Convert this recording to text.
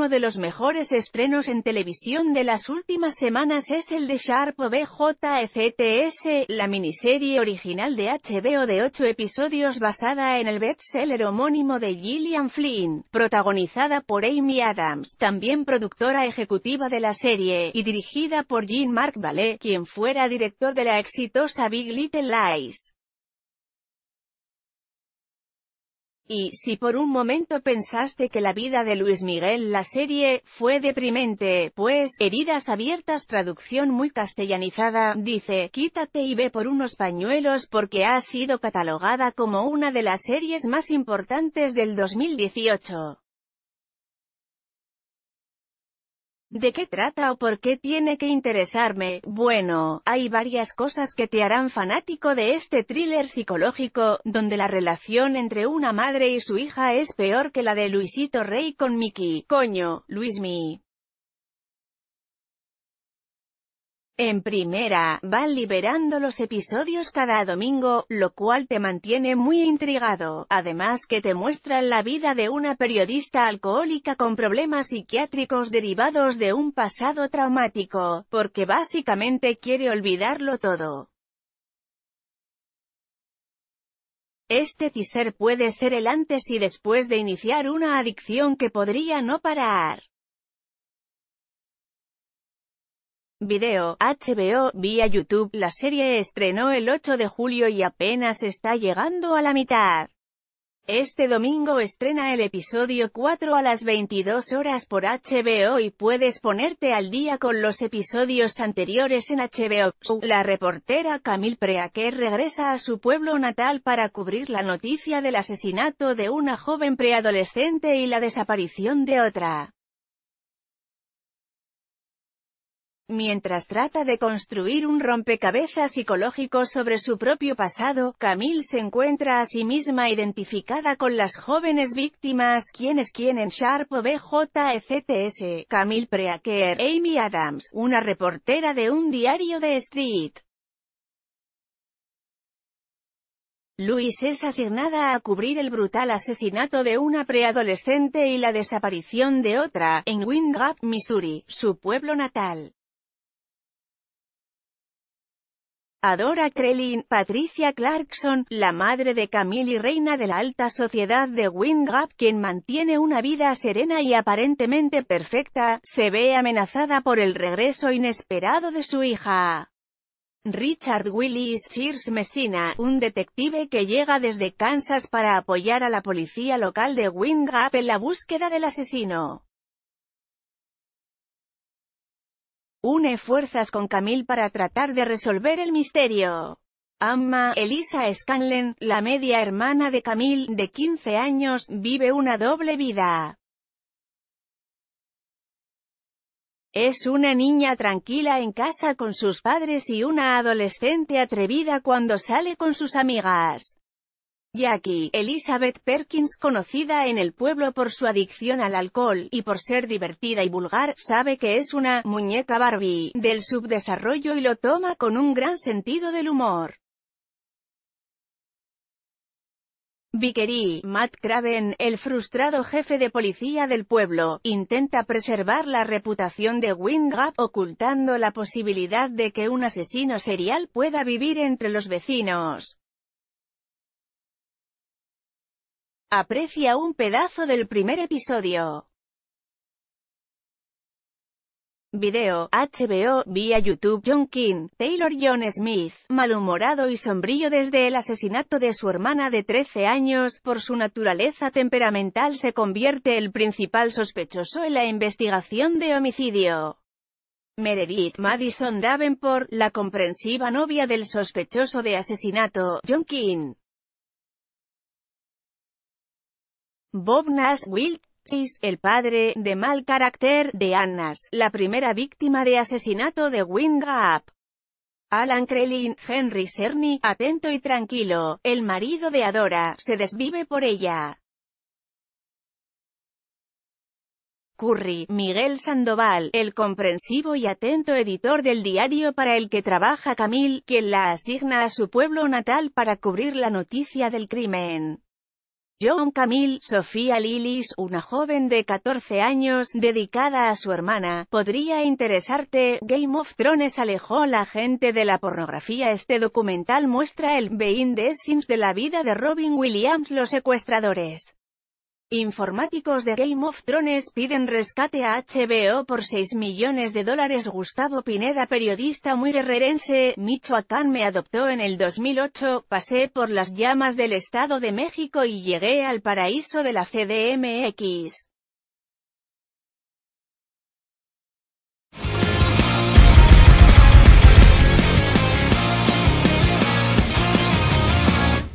Uno de los mejores estrenos en televisión de las últimas semanas es el de Sharp BJFTS, la miniserie original de HBO de ocho episodios basada en el bestseller homónimo de Gillian Flynn, protagonizada por Amy Adams, también productora ejecutiva de la serie, y dirigida por Jean-Marc Vallée, quien fuera director de la exitosa Big Little Lies. Y, si por un momento pensaste que la vida de Luis Miguel la serie, fue deprimente, pues, heridas abiertas traducción muy castellanizada, dice, quítate y ve por unos pañuelos porque ha sido catalogada como una de las series más importantes del 2018. ¿De qué trata o por qué tiene que interesarme? Bueno, hay varias cosas que te harán fanático de este thriller psicológico, donde la relación entre una madre y su hija es peor que la de Luisito Rey con Mickey. Coño, Luismi. En primera, van liberando los episodios cada domingo, lo cual te mantiene muy intrigado, además que te muestran la vida de una periodista alcohólica con problemas psiquiátricos derivados de un pasado traumático, porque básicamente quiere olvidarlo todo. Este teaser puede ser el antes y después de iniciar una adicción que podría no parar. Video, HBO, vía YouTube, la serie estrenó el 8 de julio y apenas está llegando a la mitad. Este domingo estrena el episodio 4 a las 22 horas por HBO y puedes ponerte al día con los episodios anteriores en HBO. La reportera Camille que regresa a su pueblo natal para cubrir la noticia del asesinato de una joven preadolescente y la desaparición de otra. Mientras trata de construir un rompecabezas psicológico sobre su propio pasado, Camille se encuentra a sí misma identificada con las jóvenes víctimas quienes quieren Sharp, Sharp BJECTS, Camille Preaker, Amy Adams, una reportera de un diario de Street. Luis es asignada a cubrir el brutal asesinato de una preadolescente y la desaparición de otra, en Windgap, Missouri, su pueblo natal. Adora Krellin, Patricia Clarkson, la madre de Camille y reina de la alta sociedad de Wingap, quien mantiene una vida serena y aparentemente perfecta, se ve amenazada por el regreso inesperado de su hija. Richard Willis Cheers Messina, un detective que llega desde Kansas para apoyar a la policía local de Wingap en la búsqueda del asesino. Une fuerzas con Camille para tratar de resolver el misterio. Amma, Elisa Scanlen, la media hermana de Camille, de 15 años, vive una doble vida. Es una niña tranquila en casa con sus padres y una adolescente atrevida cuando sale con sus amigas. Jackie, Elizabeth Perkins conocida en el pueblo por su adicción al alcohol, y por ser divertida y vulgar, sabe que es una «muñeca Barbie» del subdesarrollo y lo toma con un gran sentido del humor. Vickery, Matt Craven, el frustrado jefe de policía del pueblo, intenta preservar la reputación de Wingrap ocultando la posibilidad de que un asesino serial pueda vivir entre los vecinos. Aprecia un pedazo del primer episodio. Video, HBO, vía YouTube John King, Taylor John Smith, malhumorado y sombrío desde el asesinato de su hermana de 13 años, por su naturaleza temperamental se convierte el principal sospechoso en la investigación de homicidio. Meredith Madison Davenport, la comprensiva novia del sospechoso de asesinato, John King, Bob Nash Wilt, el padre de mal carácter de Annas, la primera víctima de asesinato de Wing Alan Krelin, Henry Cerny, atento y tranquilo, el marido de Adora, se desvive por ella. Curry, Miguel Sandoval, el comprensivo y atento editor del diario para el que trabaja Camille, quien la asigna a su pueblo natal para cubrir la noticia del crimen. John Camille, Sofía Lillis, una joven de 14 años, dedicada a su hermana, podría interesarte, Game of Thrones alejó la gente de la pornografía este documental muestra el behind the scenes de la vida de Robin Williams los secuestradores. Informáticos de Game of Thrones piden rescate a HBO por 6 millones de dólares Gustavo Pineda periodista muy guerrerense, Michoacán me adoptó en el 2008, pasé por las llamas del Estado de México y llegué al paraíso de la CDMX.